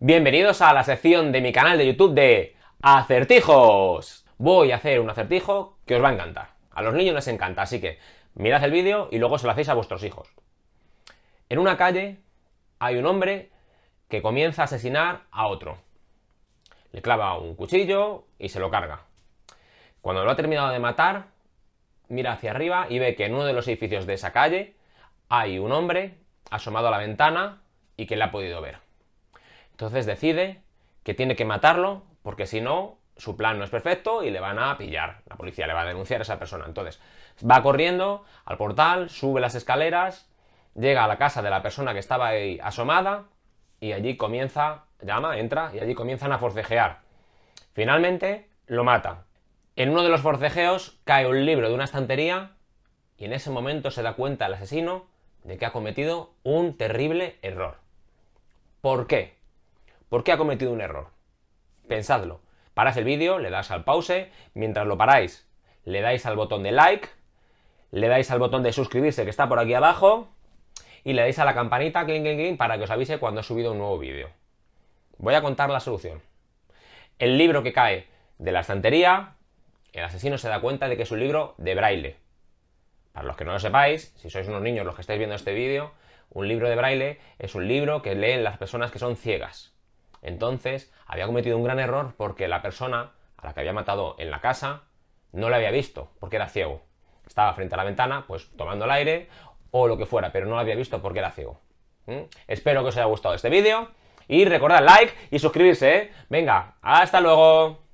Bienvenidos a la sección de mi canal de YouTube de acertijos. Voy a hacer un acertijo que os va a encantar. A los niños les encanta, así que mirad el vídeo y luego se lo hacéis a vuestros hijos. En una calle hay un hombre que comienza a asesinar a otro. Le clava un cuchillo y se lo carga. Cuando lo ha terminado de matar, mira hacia arriba y ve que en uno de los edificios de esa calle hay un hombre asomado a la ventana y que le ha podido ver. Entonces decide que tiene que matarlo porque si no, su plan no es perfecto y le van a pillar. La policía le va a denunciar a esa persona. Entonces va corriendo al portal, sube las escaleras, llega a la casa de la persona que estaba ahí asomada y allí comienza, llama, entra y allí comienzan a forcejear. Finalmente lo mata. En uno de los forcejeos cae un libro de una estantería y en ese momento se da cuenta el asesino de que ha cometido un terrible error. ¿Por qué? ¿Por qué ha cometido un error? Pensadlo. Paras el vídeo, le das al pause, mientras lo paráis, le dais al botón de like, le dais al botón de suscribirse que está por aquí abajo y le dais a la campanita cling, para que os avise cuando he subido un nuevo vídeo. Voy a contar la solución. El libro que cae de la estantería, el asesino se da cuenta de que es un libro de braille. Para los que no lo sepáis, si sois unos niños los que estáis viendo este vídeo, un libro de braille es un libro que leen las personas que son ciegas. Entonces, había cometido un gran error porque la persona a la que había matado en la casa no la había visto, porque era ciego. Estaba frente a la ventana, pues tomando el aire o lo que fuera, pero no la había visto porque era ciego. ¿Mm? Espero que os haya gustado este vídeo y recordad like y suscribirse, ¿eh? Venga, hasta luego.